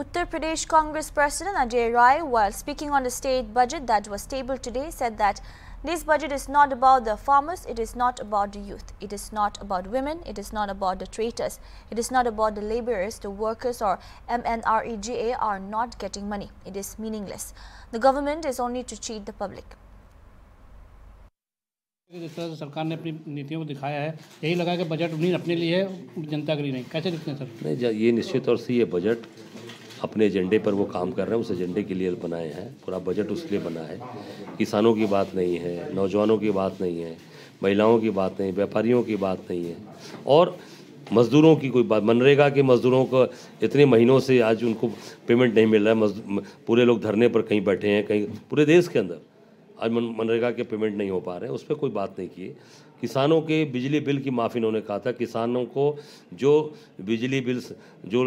Uttar Pradesh Congress President Ajay Rai, while speaking on the state budget that was tabled today, said that this budget is not about the farmers, it is not about the youth, it is not about women, it is not about the traitors, it is not about the laborers, the workers or MNREGA are not getting money. It is meaningless. The government is only to cheat the public. जिस तरह से सरकार ने अपनी नीतियों को दिखाया है यही लगा कि बजट अपने लिए है जनता के लिए नहीं कैसे दिखते हैं सर नहीं ये निश्चित तौर से ये बजट अपने एजेंडे पर वो काम कर रहे हैं उस एजेंडे के लिए बनाए हैं पूरा बजट उसके लिए बना है किसानों की बात नहीं है नौजवानों की बात नहीं है महिलाओं की बात नहीं व्यापारियों की बात नहीं है और मज़दूरों की कोई बात मनरेगा के मज़दूरों को इतने महीनों से आज उनको पेमेंट नहीं मिल रहा है पूरे लोग धरने पर कहीं बैठे हैं कहीं पूरे देश के अंदर आज मनरेगा के पेमेंट नहीं हो पा रहे हैं उस पर कोई बात नहीं की किसानों के बिजली बिल की माफ़ी इन्होंने कहा था किसानों को जो बिजली बिल जो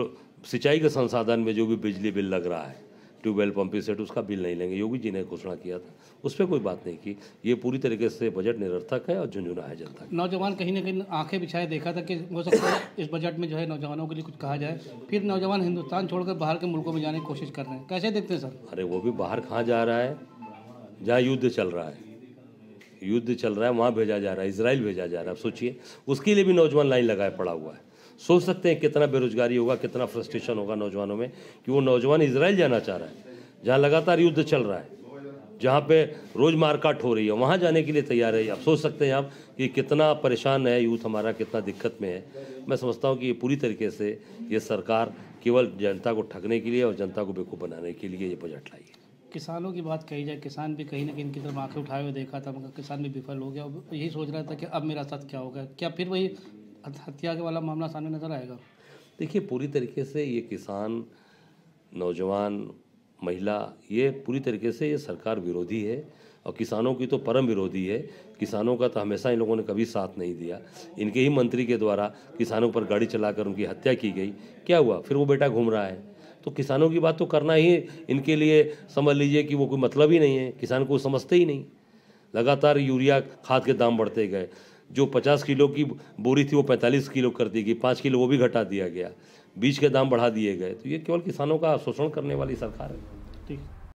सिंचाई के संसाधन में जो भी बिजली बिल लग रहा है ट्यूबवेल पंपिंग सेट उसका बिल नहीं लेंगे योगी जी ने घोषणा किया था उस पर कोई बात नहीं की ये पूरी तरीके से बजट निरर्थक है और झुंझुना है जनता नौजवान कहीं ना कहीं आंखें बिछाए देखा था कि हो सकता है इस बजट में जो है नौजवानों के लिए कुछ कहा जाए फिर नौजवान हिंदुस्तान छोड़कर बाहर के मुल्कों में जाने की कोशिश कर रहे हैं कैसे देखते हैं सर अरे वो भी बाहर कहाँ जा रहा है जहाँ युद्ध चल रहा है युद्ध चल रहा है वहाँ भेजा जा रहा है इसराइल भेजा जा रहा है सोचिए उसके लिए भी नौजवान लाइन लगाए पड़ा हुआ है सोच सकते हैं कितना बेरोजगारी होगा कितना फ्रस्ट्रेशन होगा नौजवानों में कि वो नौजवान इसराइल जाना चाह रहा है जहाँ लगातार युद्ध चल रहा है जहाँ पे रोज़ मारकाट हो रही है वहाँ जाने के लिए तैयार है आप सोच सकते हैं आप कि कितना परेशान है यूथ हमारा कितना दिक्कत में है मैं समझता हूँ कि ये पूरी तरीके से ये सरकार केवल जनता को ठगने के लिए और जनता को बेकूफ़ बनाने के लिए ये बजट लाई है किसानों की बात कही जाए किसान भी कहीं ना कहीं इनकी तरफ आंखें उठाए हुए देखा था मगर किसान भी विफल हो गया यही सोच रहा था कि अब मेरा साथ क्या होगा क्या फिर वही हत्या के वाला मामला सामने नजर आएगा देखिए पूरी तरीके से ये किसान नौजवान महिला ये पूरी तरीके से ये सरकार विरोधी है और किसानों की तो परम विरोधी है किसानों का तो हमेशा इन लोगों ने कभी साथ नहीं दिया इनके ही मंत्री के द्वारा किसानों पर गाड़ी चलाकर उनकी हत्या की गई क्या हुआ फिर वो बेटा घूम रहा है तो किसानों की बात तो करना ही इनके लिए समझ लीजिए कि वो कोई मतलब ही नहीं है किसान को समझते ही नहीं लगातार यूरिया खाद के दाम बढ़ते गए जो पचास किलो की बोरी थी वो पैंतालीस किलो कर दी गई पाँच किलो वो भी घटा दिया गया बीज के दाम बढ़ा दिए गए तो ये केवल किसानों का शोषण करने वाली सरकार है ठीक